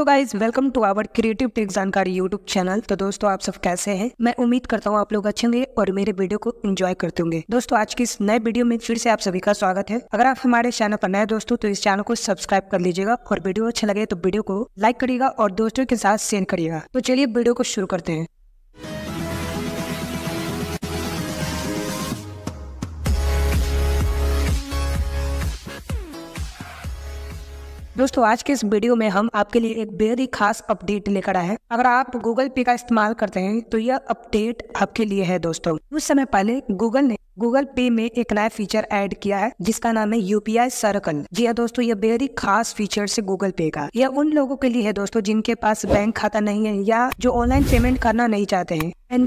hello guys welcome to our creative tech जानकारी YouTube channel तो दोस्तों आप सब कैसे हैं मैं उम्मीद करता हूँ आप लोग अच्छे होंगे और मेरे वीडियो को एंजॉय करते होंगे दोस्तों आज की इस नए वीडियो में फिर से आप सभी का स्वागत है अगर आप हमारे चैनल पर नए दोस्तों तो इस चैनल को सब्सक्राइब कर लीजिएगा और वीडियो अच्छा लगे तो वीडियो को लाइक करिएगा और दोस्तों के साथ शेयर करिएगा तो चलिए वीडियो को शुरू करते हैं दोस्तों आज के इस वीडियो में हम आपके लिए एक बेहद ही खास अपडेट लेकर आए हैं अगर आप गूगल पे का इस्तेमाल करते हैं तो यह अपडेट आपके लिए है दोस्तों कुछ समय पहले गूगल ने गूगल पे में एक नया फीचर ऐड किया है जिसका नाम है यूपीआई सर्कल जी हाँ दोस्तों यह बेहद ही खास फीचर से गूगल पे का यह उन लोगों के लिए है दोस्तों जिनके पास बैंक खाता नहीं है या जो ऑनलाइन पेमेंट करना नहीं चाहते हैं एन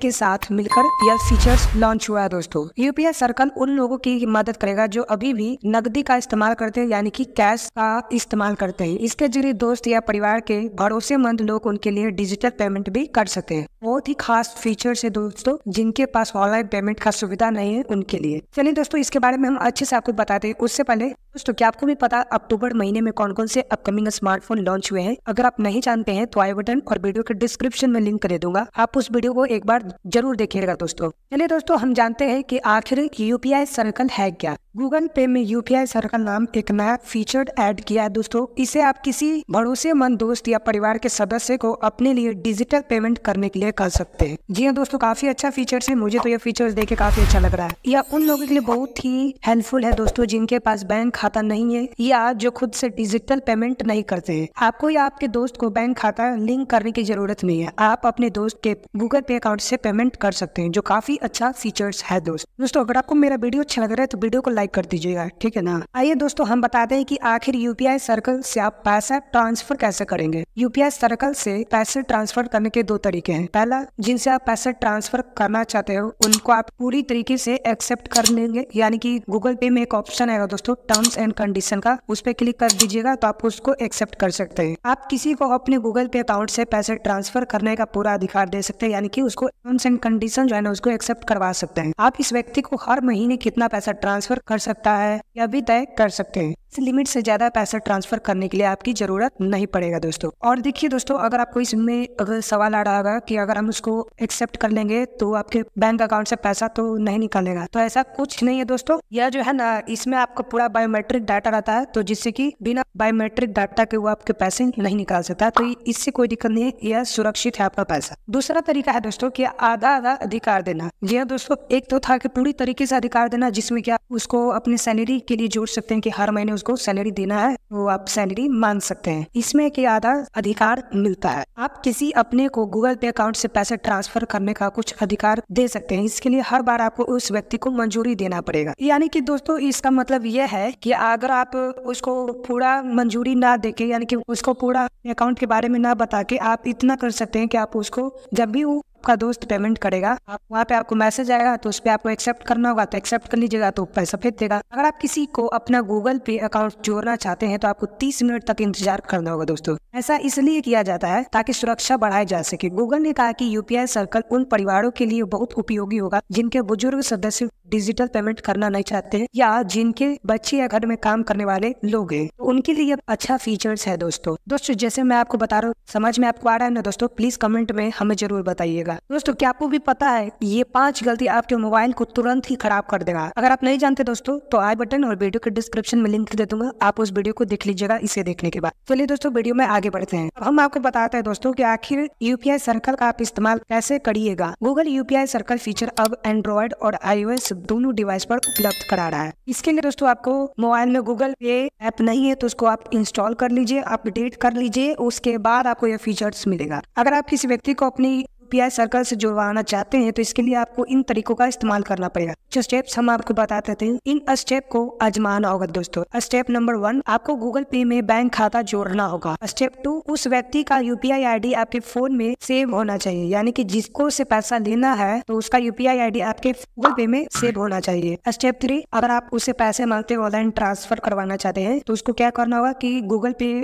के साथ मिलकर यह फीचर्स लॉन्च हुआ है दोस्तों यूपीआई सर्कल उन लोगों की मदद करेगा जो अभी भी नकदी का इस्तेमाल करते हैं यानी कि कैश का इस्तेमाल करते हैं इसके जरिए दोस्त या परिवार के भरोसेमंद लोग उनके लिए डिजिटल पेमेंट भी कर सकते हैं बहुत ही खास फीचर है दोस्तों जिनके पास ऑनलाइन पेमेंट का सुविधा नहीं है उनके लिए चलिए दोस्तों इसके बारे में हम अच्छे से आपको बताते हैं उससे पहले दोस्तों क्या आपको भी पता अक्टूबर महीने में कौन कौन से अपकमिंग स्मार्टफोन लॉन्च हुए हैं अगर आप नहीं जानते हैं तो आई बटन और वीडियो के डिस्क्रिप्शन में लिंक कर दूंगा आप उस वीडियो को एक बार जरूर देखिएगा दोस्तों चलिए दोस्तों हम जानते हैं कि आखिर यूपीआई सर्कल है क्या गूगल पे में यूपीआई सर्कल नाम एक नया फीचर ऐड किया है दोस्तों इसे आप किसी भरोसेमंद दोस्त या परिवार के सदस्य को अपने लिए डिजिटल पेमेंट करने के लिए कर सकते हैं जी हाँ दोस्तों काफी अच्छा फीचर है मुझे तो ये फीचर देख के काफी अच्छा लग रहा है यह उन लोगों के लिए बहुत ही हेल्पफुल है दोस्तों जिनके पास बैंक खाता नहीं है या जो खुद से डिजिटल पेमेंट नहीं करते हैं आपको या आपके दोस्त को बैंक खाता लिंक करने की जरूरत नहीं है आप अपने दोस्त के गूगल गूगल पे अकाउंट से पेमेंट कर सकते हैं जो काफी अच्छा फीचर्स है दोस्त दोस्तों अगर आपको मेरा वीडियो अच्छा लग रहा है तो वीडियो को लाइक कर दीजिएगा ठीक है ना आइए दोस्तों हम बताते हैं कि आखिर यूपीआई सर्कल से आप पैसा ट्रांसफर कैसे करेंगे यूपीआई सर्कल से पैसे ट्रांसफर करने के दो तरीके हैं पहला जिनसे आप पैसे ट्रांसफर करना चाहते हो उनको आप पूरी तरीके से एक्सेप्ट कर लेंगे यानी कि गूगल पे में एक ऑप्शन आएगा दोस्तों टर्म्स एंड कंडीशन का उस पर क्लिक कर दीजिएगा तो आप उसको एक्सेप्ट कर सकते हैं आप किसी को अपने गूगल पे अकाउंट से पैसे ट्रांसफर करने का पूरा अधिकार दे सकते हैं यानी कि उसको टर्म्स एंड कंडीशन जो है ना उसको एक्सेप्ट करवा सकते हैं आप इस व्यक्ति को हर महीने कितना पैसा ट्रांसफर कर सकता है यह भी तय कर सकते हैं इस लिमिट से ज़्यादा पैसा ट्रांसफ़र करने के लिए आपकी ज़रूरत नहीं पड़ेगा दोस्तों और देखिए दोस्तों अगर आपको इसमें अगर सवाल आ रहा होगा कि अगर हम उसको एक्सेप्ट कर लेंगे तो आपके बैंक अकाउंट से पैसा तो नहीं निकालेगा तो ऐसा कुछ नहीं है दोस्तों यह जो है ना इसमें आपका पूरा बायोमेट्रिक डाटा रहता है तो जिससे की बिना बायोमेट्रिक डाटा के वो आपके पैसे नहीं निकाल सकता तो इससे कोई दिक्कत नहीं है यह सुरक्षित है आपका पैसा दूसरा तरीका है दोस्तों की आधा आधा अधिकार देना यह दोस्तों एक तो था कि पूरी तरीके से अधिकार देना जिसमें क्या उसको अपनी सैलरी के लिए जोड़ सकते हैं कि हर महीने उसको सैलरी देना है वो आप सैलरी मांग सकते हैं इसमें एक आधा अधिकार मिलता है आप किसी अपने को गूगल पे अकाउंट से पैसे ट्रांसफर करने का कुछ अधिकार दे सकते हैं इसके लिए हर बार आपको उस व्यक्ति को मंजूरी देना पड़ेगा यानी कि दोस्तों इसका मतलब यह है कि अगर आप उसको पूरा मंजूरी ना देके यानी कि उसको पूरा अकाउंट के बारे में ना बता के आप इतना कर सकते हैं कि आप उसको जब भी वो आपका दोस्त पेमेंट करेगा आप वहाँ पे आपको मैसेज आएगा तो उस पर आपको एक्सेप्ट करना होगा तो एक्सेप्ट कर लीजिएगा तो पैसा भेज देगा अगर आप किसी को अपना गूगल पे अकाउंट जोड़ना चाहते हैं तो आपको तीस मिनट तक इंतजार करना होगा दोस्तों ऐसा इसलिए किया जाता है ताकि सुरक्षा बढ़ाई जा सके गूगल ने कहा की यूपीआई सर्कल उन परिवारों के लिए बहुत उपयोगी होगा जिनके बुजुर्ग सदस्य डिजिटल पेमेंट करना नहीं चाहते या जिनके बच्चे या घर में काम करने वाले लोग हैं तो उनके लिए अच्छा फीचर्स है दोस्तों दोस्तों जैसे मैं आपको बता रहा हूँ समझ में आपको आ रहा है ना दोस्तों प्लीज कमेंट में हमें जरूर बताइएगा देगा दोस्तों क्या आपको भी पता है ये पांच गलती आपके मोबाइल को तुरंत ही खराब कर देगा अगर आप नहीं जानते दोस्तों तो आई बटन और वीडियो के डिस्क्रिप्शन में लिंक दे दूंगा आप उस वीडियो को देख लीजिएगा इसे देखने के बाद चलिए दोस्तों वीडियो में आगे बढ़ते हैं हम आपको बताते हैं दोस्तों की आखिर यूपीआई सर्कल का आप इस्तेमाल कैसे करिएगा गूगल यूपीआई सर्कल फीचर अब एंड्रॉइड और आईओएस दोनों डिवाइस पर उपलब्ध करा रहा है इसके लिए दोस्तों आपको मोबाइल में गूगल पे ऐप नहीं है तो उसको आप इंस्टॉल कर लीजिए अपडेट कर लीजिए उसके बाद आपको यह फीचर्स मिलेगा अगर आप किसी व्यक्ति को अपनी पीआई सर्कल से जुड़वाना चाहते हैं तो इसके लिए आपको इन तरीकों का इस्तेमाल करना पड़ेगा जो स्टेप हम आपको बताते थे इन स्टेप को आजमाना होगा दोस्तों स्टेप नंबर वन आपको गूगल पे में बैंक खाता जोड़ना होगा स्टेप टू उस व्यक्ति का यूपीआई आईडी आपके फोन में सेव होना चाहिए यानी की जिसको से पैसा लेना है तो उसका यूपीआई आईडी आपके गूगल पे में सेव होना चाहिए स्टेप थ्री अगर आप उसे पैसे मांगते ऑनलाइन ट्रांसफर करवाना चाहते हैं तो उसको क्या करना होगा की गूगल पे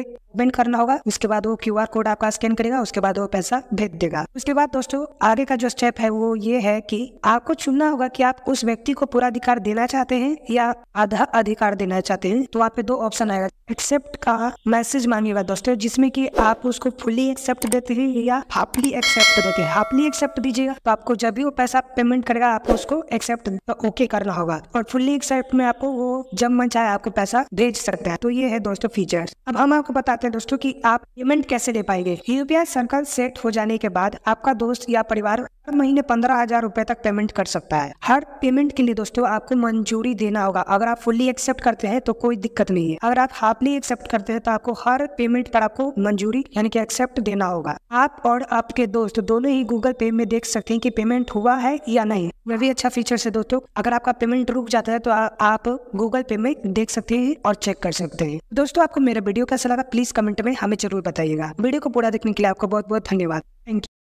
करना होगा उसके बाद वो क्यूआर कोड आपका स्कैन करेगा उसके बाद वो पैसा भेज देगा उसके बाद दोस्तों आगे का जो स्टेप है वो ये है कि आपको चुनना होगा कि आप उस व्यक्ति को पूरा अधिकार देना चाहते हैं या आधा अधिकार देना चाहते हैं तो आप पे दो ऑप्शन आएगा एक्सेप्ट का मैसेज मांगेगा दोस्तों जिसमें कि आप उसको फुली एक्सेप्ट देते हैं या हाफली एक्सेप्ट देते हैं हाफली एक्सेप्ट दीजिएगा तो आपको जब भी वो पैसा पेमेंट करेगा आपको उसको एक्सेप्ट ओके तो करना होगा और फुली एक्सेप्ट में आपको वो जब मन चाहे आपको पैसा भेज सकते हैं तो ये है दोस्तों फीचर्स अब हम आपको बताते हैं दोस्तों की आप पेमेंट कैसे ले पाएंगे यूपीआई सर्कल सेट हो जाने के बाद आपका दो दोस्त या परिवार हर महीने पंद्रह हजार रुपए तक पेमेंट कर सकता है हर पेमेंट के लिए दोस्तों आपको मंजूरी देना होगा अगर आप फुल्ली एक्सेप्ट करते हैं तो कोई दिक्कत नहीं है अगर आप हाफली एक्सेप्ट करते हैं तो आपको हर पेमेंट पर आपको मंजूरी यानी कि एक्सेप्ट देना होगा आप और आपके दोस्त दोनों ही गूगल पे में देख सकते हैं कि पेमेंट हुआ है या नहीं वह भी अच्छा फीचर है दोस्तों अगर आपका पेमेंट रुक जाता है तो आप गूगल पे में देख सकते हैं और चेक कर सकते हैं दोस्तों आपको मेरा वीडियो कैसा लगा प्लीज कमेंट में हमें जरूर बताइएगा वीडियो को पूरा देखने के लिए आपको बहुत बहुत धन्यवाद थैंक यू